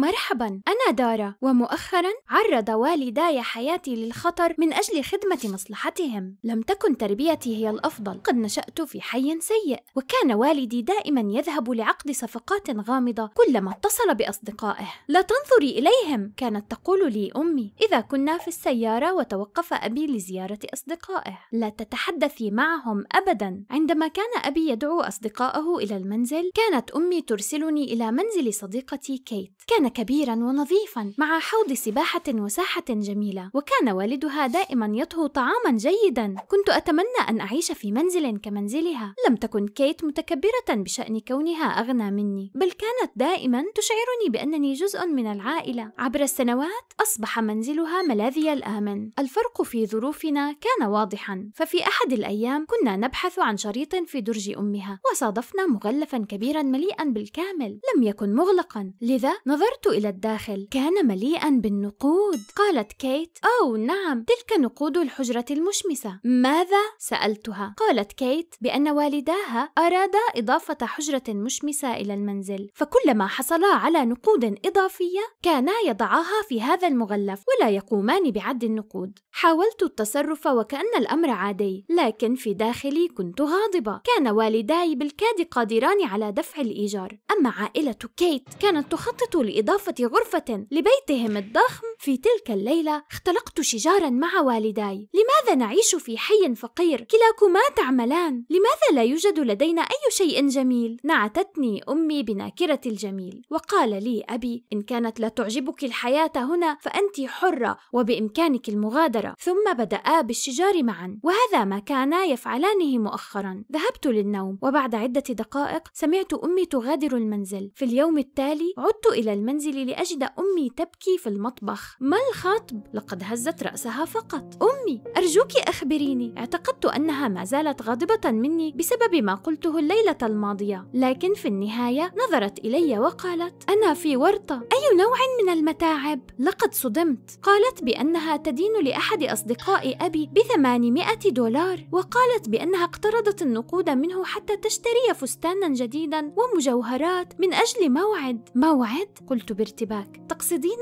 مرحبا أنا دارا ومؤخرا عرض والداي حياتي للخطر من أجل خدمة مصلحتهم لم تكن تربيتي هي الأفضل قد نشأت في حي سيء وكان والدي دائما يذهب لعقد صفقات غامضة كلما اتصل بأصدقائه لا تنظري إليهم كانت تقول لي أمي إذا كنا في السيارة وتوقف أبي لزيارة أصدقائه لا تتحدثي معهم أبدا عندما كان أبي يدعو أصدقائه إلى المنزل كانت أمي ترسلني إلى منزل صديقتي كيت كان كبيرا ونظيفا مع حوض سباحة وساحة جميلة وكان والدها دائما يطهو طعاما جيدا كنت أتمنى أن أعيش في منزل كمنزلها لم تكن كيت متكبرة بشأن كونها أغنى مني بل كانت دائما تشعرني بأنني جزء من العائلة عبر السنوات أصبح منزلها ملاذي الآمن الفرق في ظروفنا كان واضحا ففي أحد الأيام كنا نبحث عن شريط في درج أمها وصادفنا مغلفا كبيرا مليئا بالكامل لم يكن مغلقا لذا نظرت نظرت إلى الداخل كان مليئا بالنقود قالت كيت أو نعم تلك نقود الحجرة المشمسة ماذا؟ سألتها قالت كيت بأن والداها أرادا إضافة حجرة مشمسة إلى المنزل فكلما حصلا على نقود إضافية كانا يضعاها في هذا المغلف ولا يقومان بعد النقود حاولت التصرف وكأن الأمر عادي لكن في داخلي كنت غاضبة كان والداي بالكاد قادران على دفع الإيجار أما عائلة كيت كانت تخطط لإضافة إضافة غرفة لبيتهم الضخم في تلك الليلة اختلقت شجارا مع والداي لماذا نعيش في حي فقير كلاكما تعملان لماذا لا يوجد لدينا أي شيء جميل نعتتني أمي بناكرة الجميل وقال لي أبي إن كانت لا تعجبك الحياة هنا فأنت حرة وبإمكانك المغادرة ثم بدأ بالشجار معا وهذا ما كانا يفعلانه مؤخرا ذهبت للنوم وبعد عدة دقائق سمعت أمي تغادر المنزل في اليوم التالي عدت إلى المنزل منزلي لأجد أمي تبكي في المطبخ ما الخاطب؟ لقد هزت رأسها فقط أمي أرجوك أخبريني اعتقدت أنها ما زالت غاضبة مني بسبب ما قلته الليلة الماضية لكن في النهاية نظرت إلي وقالت أنا في ورطة أي نوع من المتاعب؟ لقد صدمت قالت بأنها تدين لأحد أصدقاء أبي بثمانمائة دولار وقالت بأنها اقترضت النقود منه حتى تشتري فستانا جديدا ومجوهرات من أجل موعد موعد؟ قلت قلت بارتباك تقصدين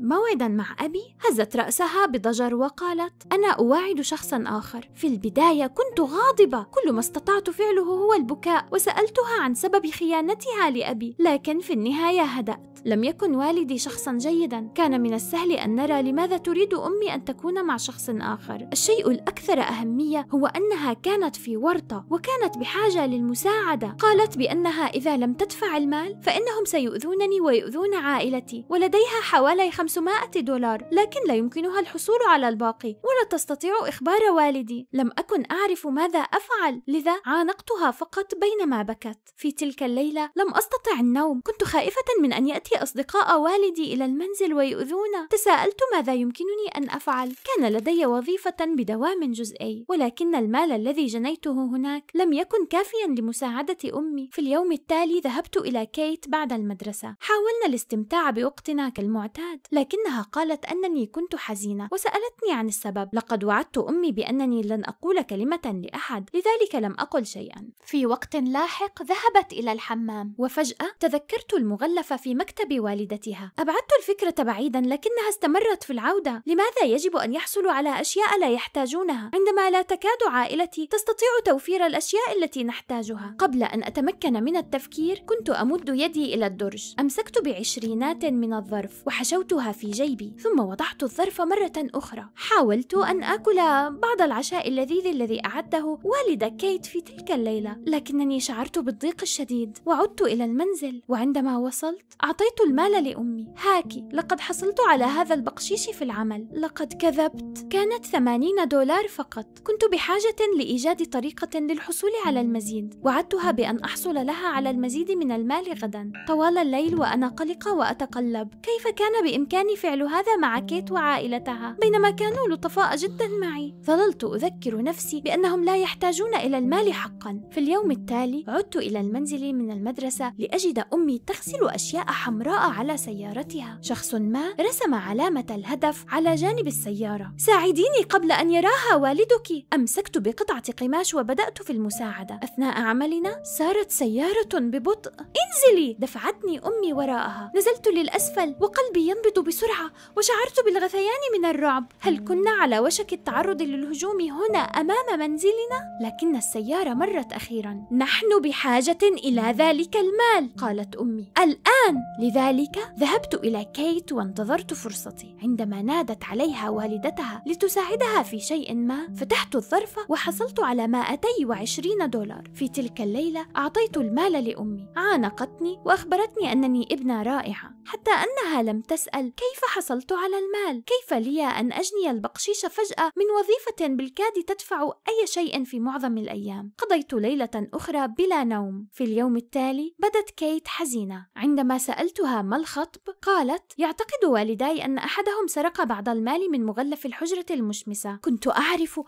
موعدا مع أبي؟ هزت رأسها بضجر وقالت أنا أواعد شخصا آخر في البداية كنت غاضبة كل ما استطعت فعله هو البكاء وسألتها عن سبب خيانتها لأبي لكن في النهاية هدأت لم يكن والدي شخصا جيدا كان من السهل أن نرى لماذا تريد أمي أن تكون مع شخص آخر الشيء الأكثر أهمية هو أنها كانت في ورطة وكانت بحاجة للمساعدة قالت بأنها إذا لم تدفع المال فإنهم سيؤذونني ويؤذون عائلتي ولديها حوالي 500 دولار لكن لا يمكنها الحصول على الباقي ولا تستطيع إخبار والدي لم أكن أعرف ماذا أفعل لذا عانقتها فقط بينما بكت في تلك الليلة لم أستطع النوم كنت خائفة من أن يأتي أصدقاء والدي إلى المنزل ويؤذونا تساءلت ماذا يمكنني أن أفعل كان لدي وظيفة بدوام جزئي ولكن المال الذي جنيته هناك لم يكن كافيا لمساعدة أمي في اليوم التالي ذهبت إلى كيت بعد المدرسة حاولنا الاستمتاع بوقتنا كالمعتاد لكنها قالت أنني كنت حزينة وسألتني عن السبب لقد وعدت أمي بأنني لن أقول كلمة لأحد لذلك لم أقل شيئا في وقت لاحق ذهبت إلى الحمام وفجأة تذكرت المغلف في مكتب والدتها أبعدت الفكرة بعيدا لكنها استمرت في العودة لماذا يجب أن يحصلوا على أشياء لا يحتاجونها عندما لا تكاد عائلتي تستطيع توفير الأشياء التي نحتاجها قبل أن أتمكن من التفكير كنت أمد يدي إلى الدرج أمسكت بعشرين عشرينات من الظرف وحشوتها في جيبي ثم وضعت الظرف مرة أخرى حاولت أن أكل بعض العشاء اللذيذ الذي أعده والدة كيت في تلك الليلة لكنني شعرت بالضيق الشديد وعدت إلى المنزل وعندما وصلت أعطيت المال لأمي هاكي لقد حصلت على هذا البقشيش في العمل لقد كذبت كانت ثمانين دولار فقط كنت بحاجة لإيجاد طريقة للحصول على المزيد وعدتها بأن أحصل لها على المزيد من المال غدا طوال الليل وأنا قلقة وأتقلب كيف كان بإمكاني فعل هذا مع كيت وعائلتها بينما كانوا لطفاء جدا معي ظللت أذكر نفسي بأنهم لا يحتاجون إلى المال حقا في اليوم التالي عدت إلى المنزل من المدرسة لأجد أمي تغسل أشياء حمراء على سيارتها شخص ما رسم علامة الهدف على جانب السيارة ساعديني قبل أن يراها والدك أمسكت بقطعة قماش وبدأت في المساعدة أثناء عملنا سارت سيارة ببطء انزلي دفعتني أمي وراءها نزلت للأسفل وقلبي ينبض بسرعة وشعرت بالغثيان من الرعب هل كنا على وشك التعرض للهجوم هنا أمام منزلنا؟ لكن السيارة مرت أخيرا نحن بحاجة إلى ذلك المال قالت أمي الآن لذلك ذهبت إلى كيت وانتظرت فرصتي عندما نادت عليها والدتها لتساعدها في شيء ما فتحت الظرف وحصلت على مائتي وعشرين دولار في تلك الليلة أعطيت المال لأمي عانقتني وأخبرتني أنني ابنة رائع رائعة حتى أنها لم تسأل كيف حصلت على المال؟ كيف لي أن أجني البقشيش فجأة من وظيفة بالكاد تدفع أي شيء في معظم الأيام؟ قضيت ليلة أخرى بلا نوم في اليوم التالي بدت كيت حزينة عندما سألتها ما الخطب قالت يعتقد والداي أن أحدهم سرق بعض المال من مغلف الحجرة المشمسة كنت أعرف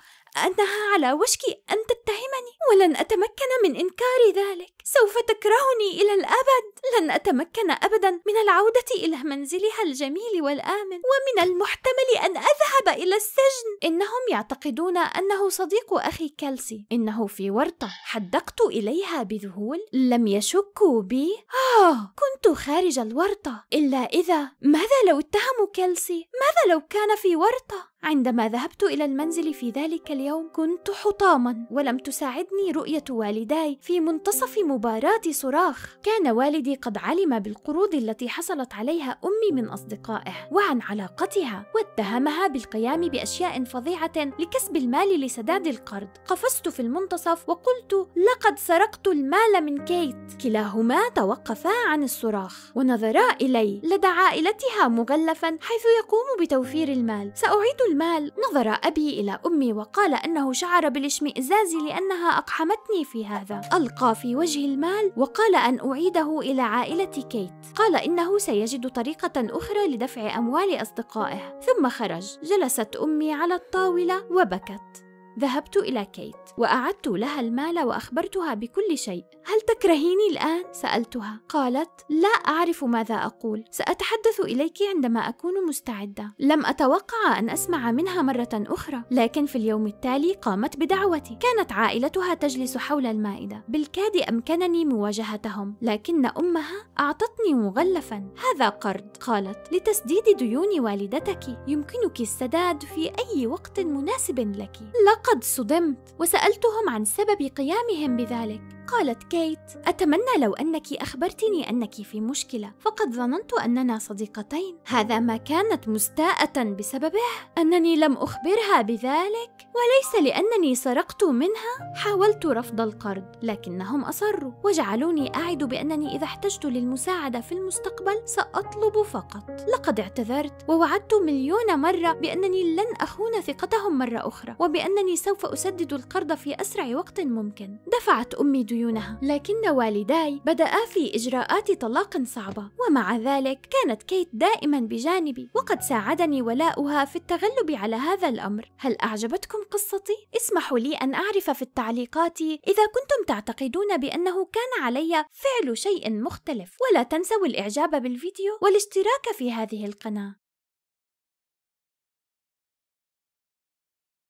أنها على وشك أن تتهمني ولن أتمكن من إنكار ذلك سوف تكرهني إلى الأبد لن أتمكن أبدا من العودة إلى منزلها الجميل والآمن ومن المحتمل أن أذهب إلى السجن إنهم يعتقدون أنه صديق أخي كالسي إنه في ورطة حدقت إليها بذهول لم يشكوا بي آه كنت خارج الورطة إلا إذا ماذا لو اتهموا كالسي ماذا لو كان في ورطة عندما ذهبت إلى المنزل في ذلك اليوم كنت حطاما ولم تساعدني رؤية والداي في منتصف مباراة صراخ كان والدي الذي قد علم بالقروض التي حصلت عليها أمي من أصدقائه وعن علاقتها واتهمها بالقيام بأشياء فظيعة لكسب المال لسداد القرض قفزت في المنتصف وقلت لقد سرقت المال من كيت كلاهما توقفا عن الصراخ ونظرا إلي لدى عائلتها مغلفا حيث يقوم بتوفير المال سأعيد المال نظر أبي إلى أمي وقال أنه شعر بالاشمئزاز لأنها أقحمتني في هذا ألقى في وجه المال وقال أن أعيده إلى إلى عائلة كيت قال إنه سيجد طريقة أخرى لدفع أموال أصدقائه ثم خرج جلست أمي على الطاولة وبكت ذهبت إلى كيت وأعدت لها المال وأخبرتها بكل شيء هل تكرهيني الآن؟ سألتها قالت لا أعرف ماذا أقول سأتحدث إليك عندما أكون مستعدة لم أتوقع أن أسمع منها مرة أخرى لكن في اليوم التالي قامت بدعوتي كانت عائلتها تجلس حول المائدة بالكاد أمكنني مواجهتهم لكن أمها أعطتني مغلفا هذا قرض قالت لتسديد ديون والدتك يمكنك السداد في أي وقت مناسب لك لقد لقد صدمت وسألتهم عن سبب قيامهم بذلك قالت كيت أتمنى لو أنك أخبرتني أنك في مشكلة فقد ظننت أننا صديقتين هذا ما كانت مستاءة بسببه أنني لم أخبرها بذلك وليس لأنني سرقت منها حاولت رفض القرض لكنهم أصروا وجعلوني أعد بأنني إذا احتجت للمساعدة في المستقبل سأطلب فقط لقد اعتذرت ووعدت مليون مرة بأنني لن أخون ثقتهم مرة أخرى وبأنني سوف أسدد القرض في أسرع وقت ممكن دفعت أمي ديون عيونها لكن والداي بدأ في إجراءات طلاق صعبة ومع ذلك كانت كيت دائما بجانبي وقد ساعدني ولاؤها في التغلب على هذا الأمر هل أعجبتكم قصتي؟ اسمحوا لي أن أعرف في التعليقات إذا كنتم تعتقدون بأنه كان علي فعل شيء مختلف ولا تنسوا الإعجاب بالفيديو والاشتراك في هذه القناة